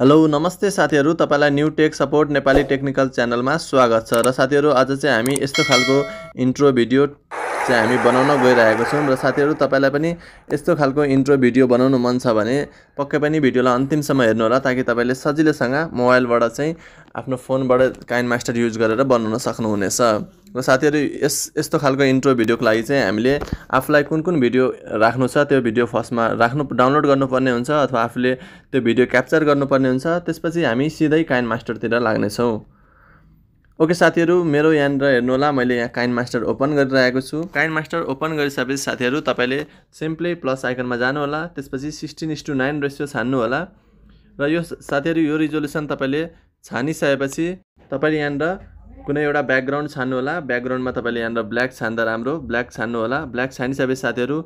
hello नमस्ते साथीहरू तपाईँलाई new tech support Nepali technical च्यानलमा स्वागत छ र साथीहरू आज चाहिँ हामी यस्तो खालको इन्ट्रो भिडियो चाहिँ हामी बनाउन गइरहेको छौँ र साथीहरू तपाईँलाई पनि यस्तो खालको इन्ट्रो भिडियो बनाउनु मन छ भने पक्कै पनि भिडियोलाई अन्तिमसम्म होला ताकि तपाईँले सजिलैसँग मोबाइलबाट चाहिँ आफ्नो फोनबाट काइन मास्टर युज गरेर बनाउन सक्नुहुनेछ र साथीहरू यस यस्तो खालको इन्ट्रो भिडियोको लागि चाहिँ हामीले आफूलाई कुन कुन भिडियो राख्नु छ त्यो भिडियो फर्स्टमा राख्नु डाउनलोड गर्नुपर्ने हुन्छ अथवा आफूले त्यो भिडियो क्याप्चर गर्नुपर्ने हुन्छ त्यसपछि हामी सिधै काइन मास्टरतिर लाग्नेछौँ ओके साथीहरू मेरो यहाँनिर होला मैले यहाँ काइन मास्टर ओपन गरिरहेको छु काइन मास्टर ओपन गरिसकेपछि साथीहरू तपाईँले सिम्पली प्लस आइकनमा जानु होला त्यसपछि sixteen is to nine ratio छान्नुहोला र यो साथीहरू यो रिजोल्युसन तपाईँले छानिसकेपछि तपाईँले यहाँनिर कुनै एउटा ब्याकग्राउन्ड छान्नु होला ब्याकग्राउन्डमा तपाईँले यहाँनिर ब्ल्याक छान्दा राम्रो ब्ल्याक छान्नु होला ब्ल्याक छानिसकेपछि साथीहरू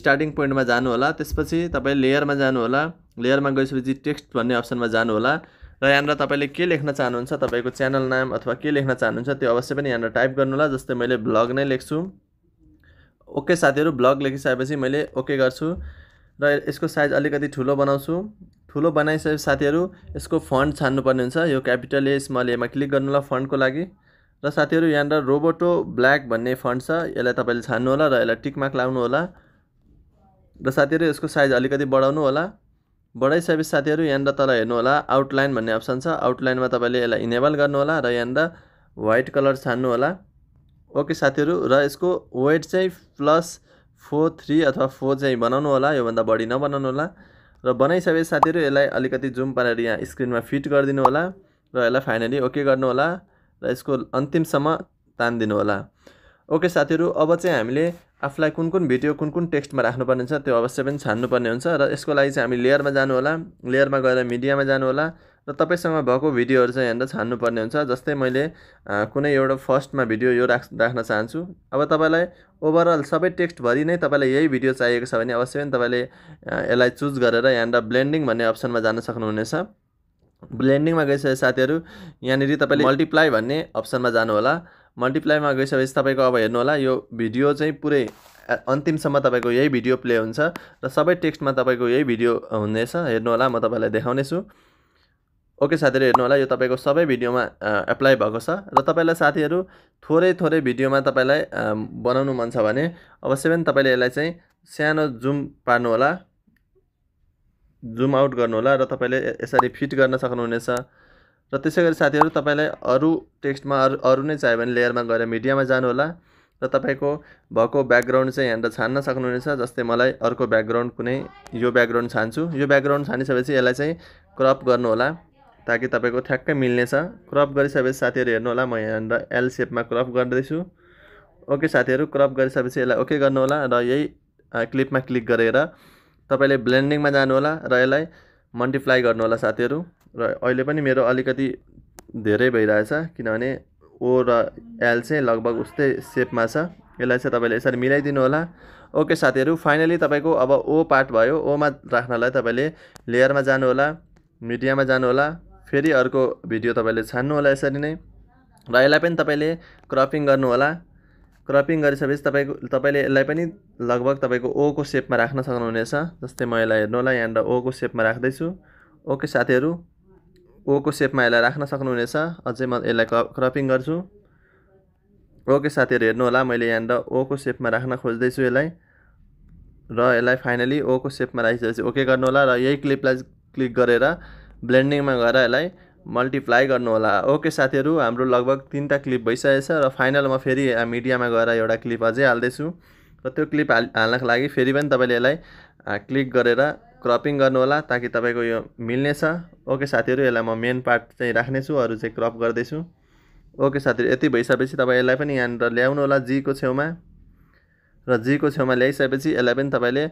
स्टार्टिङ पोइन्टमा जानु होला त्यसपछि तपाईँ लेयरमा जानु होला लेयरमा गइसकेपछि टेक्स्ट भन्ने अप्सनमा जानु होला र यहाँनिर तपाईँले के लेख्न चाहनुहुन्छ तपाईँको च्यानल नाम अथवा के लेख्न चाहनुहुन्छ त्यो अवश्य पनि यहाँनिर टाइप गर्नु होला जस्तै मैले ब्लग नै लेख्छु ओके साथीहरू ब्लग लेखिसकेपछि मैले ओके गर्छु र यसको साइज अलिकति ठुलो बनाउँछु ठुलो बनाइसके साथीहरू यसको फन्ड छान्नुपर्ने हुन्छ यो क्यापिटल ए स्मल एमा क्लिक गर्नुहोला फन्डको लागि र साथीहरू यहाँनिर रोबोटो ब्ल्याक भन्ने फन्ड छ यसलाई तपाईँले होला र यसलाई टिकमार्क लाउनु होला र साथीहरू यसको साइज अलिकति बढाउनु होला सर्भिस साथीहरू यहाँनिर तल हेर्नुहोला आउटलाइन भन्ने अप्सन छ आउटलाइनमा तपाईँले यसलाई इनेबल गर्नुहोला र यहाँनिर वाइट कलर छान्नुहोला ओके साथीहरू र यसको वेट चाहिँ प्लस फोर थ्री अथवा फोर चाहिँ बनाउनु होला योभन्दा बढी नबनाउनु होला र बनाइसकेपछि साथीहरू यसलाई अलिकति जुम पारेर यहाँ स्क्रिनमा फिट गरिदिनु होला र यसलाई फाइनली ओके गर्नुहोला र यसको अन्तिमसम्म तानिदिनु होला ओके साथीहरू अब चाहिँ हामीले आफूलाई कुन कुन भिडियो कुन कुन टेक्स्टमा राख्नुपर्ने छ त्यो अवश्य पनि छान्नुपर्ने हुन्छ र यसको लागि चाहिँ हामी लेयरमा जानु होला लेयरमा गएर मिडियामा जानु होला र तपाईँसँग भएको भिडियोहरू चाहिँ यहाँनिर छान्नुपर्ने हुन्छ जस्तै मैले कुनै एउटा फर्स्टमा भिडियो यो राख राख्न चाहन्छु अब तपाईँलाई ओभरअल सबै टेक्स्टभरि नै तपाईँलाई यही भिडियो चाहिएको छ भने अवश्य पनि तपाईँले यसलाई चुज गरेर यहाँनिर ब्लेन्डिङ भन्ने अप्सनमा जान सक्नुहुनेछ ब्लेन्डिङमा गइसके साथीहरू यहाँनिर तपाईँले मल्टिप्लाई भन्ने अप्सनमा जानु होला मल्टिप्लाईमा गइसकेपछि तपाईँको अब हेर्नुहोला यो भिडियो चाहिँ पुरै अन्तिमसम्म तपाईँको यही भिडियो प्ले हुन्छ र सबै टेक्स्टमा तपाईँको यही भिडियो हुनेछ हेर्नुहोला म तपाईँलाई देखाउनेछु ओके साथीहरू हेर्नुहोला यो तपाईँको सबै भिडियोमा एप्लाई भएको छ र तपाईँलाई साथीहरू थोरै थोरै भिडियोमा तपाईँलाई बनाउनु मन छ भने अब पनि तपाईँले यसलाई चाहिँ सानो जुम पार्नुहोला जुम आउट गर्नुहोला र तपाईँले यसरी फिट गर्न सक्नुहुनेछ र त्यसै गरी साथीहरू तपाईँलाई अरू टेक्स्टमा अरू अरू नै चाहियो भने लेयरमा गएर मिडियामा जानुहोला र तपाईँको भएको ब्याकग्राउन्ड चाहिँ यहाँनिर छान्न सक्नुहुनेछ जस्तै मलाई अर्को ब्याकग्राउन्ड कुनै यो ब्याकग्राउन्ड छान्छु यो ब्याकग्राउन्ड छानिसकेपछि यसलाई चाहिँ क्रप गर्नुहोला ताकि तपाईँको ठ्याक्कै मिल्नेछ क्रप गरिसकेपछि साथीहरू हेर्नुहोला म यहाँनिर एल सेपमा क्रप गर्दैछु ओके साथीहरू क्रप गरिसकेपछि यसलाई ओके गर्नुहोला र यही क्लिपमा क्लिक गरेर तपाईँले ब्लेन्डिङमा जानुहोला र यसलाई मल्टिप्लाई गर्नुहोला साथीहरू र अहिले पनि मेरो अलिकति धेरै भइरहेछ किनभने ओ र एल चाहिँ लगभग उस्तै सेपमा छ यसलाई चाहिँ तपाईँले यसरी मिलाइदिनु होला ओके साथीहरू फाइनली तपाईँको अब ओ पार्ट भयो ओमा राख्नलाई तपाईँले लेयरमा जानुहोला मिडियामा जानुहोला फेरि अर्को भिडियो तपाईँले छान्नुहोला यसरी नै र यसलाई पनि तपाईँले क्रपिङ गर्नुहोला क्रपिङ गरिसकेपछि तपाईँको तपाईँले यसलाई पनि लगभग तपाईँको ओको सेपमा राख्न सक्नुहुनेछ जस्तै म यसलाई हेर्नुहोला यहाँनिर ओको सेपमा राख्दैछु ओके साथीहरू ओको सेपमा यसलाई राख्न सक्नुहुनेछ अझै म यसलाई क्रपिङ गर्छु ओके साथीहरू हेर्नुहोला मैले यहाँनिर ओको सेपमा राख्न खोज्दैछु यसलाई र यसलाई फाइनली ओको सेपमा राखिसकेपछि ओके गर्नुहोला र यही क्लिपलाई क्लिक गरेर ब्लेन्डिङमा गएर यसलाई मल्टिप्लाई गर्नुहोला ओके साथीहरू हाम्रो लगभग तिनवटा क्लिप भइसकेछ र फाइनल म फेरि मिडियामा गएर एउटा क्लिप अझै हाल्दैछु र त्यो क्लिप हाल हाल्नको लागि फेरि पनि तपाईँले यसलाई क्लिक गरेर क्रपिङ गर्नुहोला ताकि तपाईँको यो मिल्नेछ ओके साथीहरू यसलाई म मेन पार्ट चाहिँ राख्नेछु अरू चाहिँ क्रप गर्दैछु ओके साथीहरू यति भइसकेपछि तपाईँ यसलाई पनि यहाँनिर ल्याउनु होला जीको छेउमा र जीको छेउमा ल्याइसकेपछि यसलाई पनि तपाईँले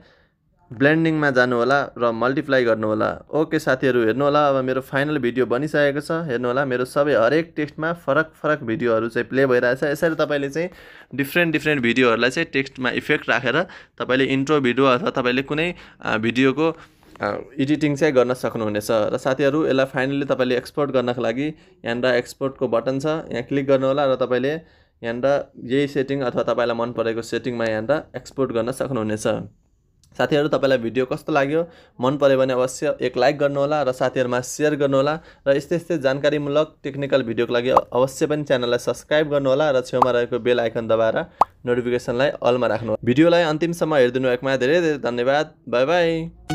ब्लेन्डिङमा जानुहोला र मल्टिप्लाई गर्नुहोला ओके साथीहरू हेर्नुहोला अब मेरो फाइनल भिडियो बनिसकेको छ हेर्नुहोला मेरो सबै हरेक टेक्स्टमा फरक फरक भिडियोहरू चाहिँ प्ले भइरहेछ यसरी तपाईँले चाहिँ डिफ्रेन्ट डिफ्रेन्ट भिडियोहरूलाई चाहिँ टेक्स्टमा इफेक्ट राखेर तपाईँले इन्ट्रो भिडियो अथवा तपाईँले कुनै भिडियोको एडिटिङ चाहिँ गर्न सक्नुहुनेछ र साथीहरू यसलाई फाइनली तपाईँले एक्सपोर्ट गर्नको लागि यहाँनिर एक्सपोर्टको बटन छ यहाँ क्लिक गर्नुहोला र तपाईँले यहाँनिर यही सेटिङ अथवा तपाईँलाई मन परेको सेटिङमा यहाँनिर एक्सपोर्ट गर्न सक्नुहुनेछ साथीहरू तपाईँलाई भिडियो कस्तो लाग्यो मन पऱ्यो भने अवश्य एक लाइक गर्नुहोला र साथीहरूमा सेयर गर्नुहोला र यस्तै यस्तै जानकारीमूलक टेक्निकल भिडियोको लागि अवश्य पनि च्यानललाई सब्सक्राइब गर्नुहोला र छेउमा रहेको बेल आइकन दबाएर नोटिफिकेसनलाई अलमा राख्नु भिडियोलाई अन्तिमसम्म हेरिदिनु भएकोमा धेरै धेरै धन्यवाद बाई बाई